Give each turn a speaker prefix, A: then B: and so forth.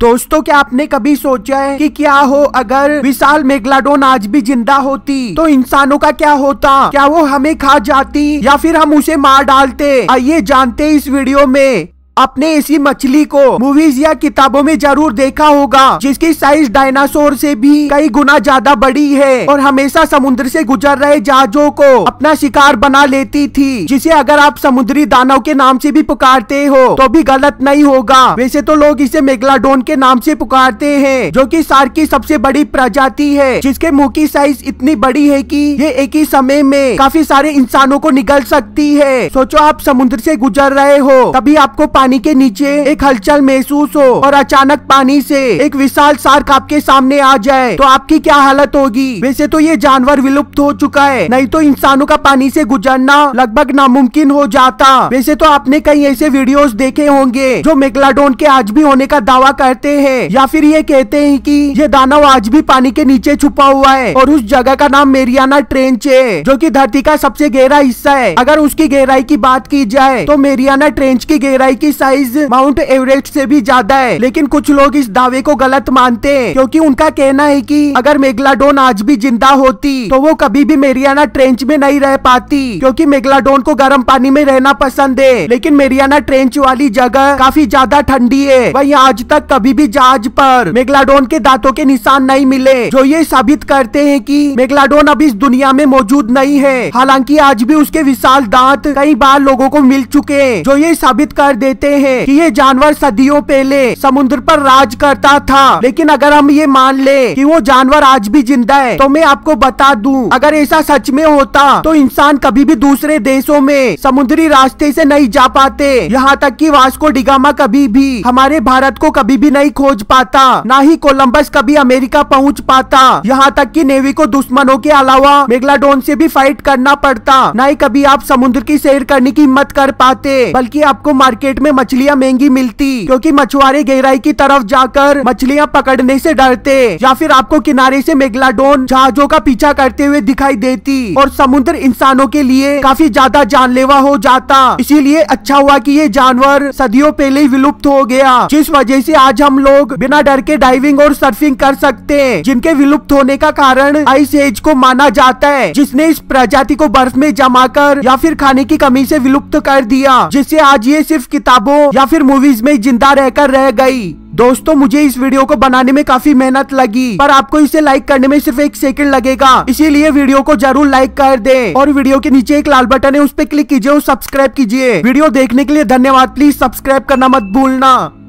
A: दोस्तों क्या आपने कभी सोचा है कि क्या हो अगर विशाल मेगलाडोन आज भी जिंदा होती तो इंसानों का क्या होता क्या वो हमें खा जाती या फिर हम उसे मार डालते आइए जानते इस वीडियो में आपने इसी मछली को मूवीज या किताबों में जरूर देखा होगा जिसकी साइज डायनासोर से भी कई गुना ज्यादा बड़ी है और हमेशा समुद्र से गुजर रहे जहाजों को अपना शिकार बना लेती थी जिसे अगर आप समुद्री दानव के नाम से भी पुकारते हो तो भी गलत नहीं होगा वैसे तो लोग इसे मेगलाडोन के नाम से पुकारते हैं जो की सार की सबसे बड़ी प्रजाति है जिसके मुँह की साइज इतनी बड़ी है की ये एक ही समय में काफी सारे इंसानों को निकल सकती है सोचो आप समुद्र ऐसी गुजर रहे हो तभी आपको पानी पानी के नीचे एक हलचल महसूस हो और अचानक पानी से एक विशाल सार्क आपके सामने आ जाए तो आपकी क्या हालत होगी वैसे तो ये जानवर विलुप्त हो चुका है नहीं तो इंसानों का पानी से गुजरना लगभग नामुमकिन हो जाता वैसे तो आपने कई ऐसे वीडियो देखे होंगे जो मेगलाडोन के आज भी होने का दावा करते है या फिर ये कहते हैं की ये दानव आज भी पानी के नीचे छुपा हुआ है और उस जगह का नाम मेरियाना ट्रेंच है जो की धरती का सबसे गहरा हिस्सा है अगर उसकी गहराई की बात की जाए तो मेरियाना ट्रेंच की गहराई की की साइज माउंट एवरेस्ट से भी ज्यादा है लेकिन कुछ लोग इस दावे को गलत मानते हैं क्योंकि उनका कहना है कि अगर मेगलाडोन आज भी जिंदा होती तो वो कभी भी मेरियाना ट्रेंच में नहीं रह पाती क्योंकि मेगलाडोन को गर्म पानी में रहना पसंद है लेकिन मेरियाना ट्रेंच वाली जगह काफी ज्यादा ठंडी है वही आज तक कभी भी जहाज पर मेगलाडोन के दांतों के निशान नहीं मिले जो ये साबित करते हैं कि मेगलाडोन अब इस दुनिया में मौजूद नहीं है हालांकि आज भी उसके विशाल दांत कई बार लोगों को मिल चुके हैं जो ये साबित कर देते कहते हैं कि ये जानवर सदियों पहले समुद्र पर राज करता था लेकिन अगर हम ये मान ले कि वो जानवर आज भी जिंदा है तो मैं आपको बता दूं अगर ऐसा सच में होता तो इंसान कभी भी दूसरे देशों में समुद्री रास्ते से नहीं जा पाते यहाँ तक कि वास्को डिगामा कभी भी हमारे भारत को कभी भी नहीं खोज पाता न ही कोलम्बस कभी अमेरिका पहुँच पाता यहाँ तक की नेवी को दुश्मनों के अलावा मेगलाडोन से भी फाइट करना पड़ता न ही कभी आप समुद्र की सैर करने की हिम्मत कर पाते बल्कि आपको मार्केट में में मछलियाँ महंगी मिलती क्योंकि मछुआरे गहराई की तरफ जाकर मछलियाँ पकड़ने से डरते या फिर आपको किनारे से मेगलाडोन जहाजों का पीछा करते हुए दिखाई देती और समुद्र इंसानों के लिए काफी ज्यादा जानलेवा हो जाता इसीलिए अच्छा हुआ कि ये जानवर सदियों पहले ही विलुप्त हो गया जिस वजह से आज हम लोग बिना डर के डाइविंग और सर्फिंग कर सकते हैं जिनके विलुप्त होने का कारण आइस एज को माना जाता है जिसने इस प्रजाति को बर्फ में जमा कर या फिर खाने की कमी से विलुप्त कर दिया जिससे आज ये सिर्फ किताब किताबों या फिर मूवीज में जिंदा रहकर रह गई दोस्तों मुझे इस वीडियो को बनाने में काफी मेहनत लगी पर आपको इसे लाइक करने में सिर्फ एक सेकंड लगेगा इसीलिए वीडियो को जरूर लाइक कर दें और वीडियो के नीचे एक लाल बटन है उस पर क्लिक कीजिए और सब्सक्राइब कीजिए वीडियो देखने के लिए धन्यवाद प्लीज सब्सक्राइब करना मत भूलना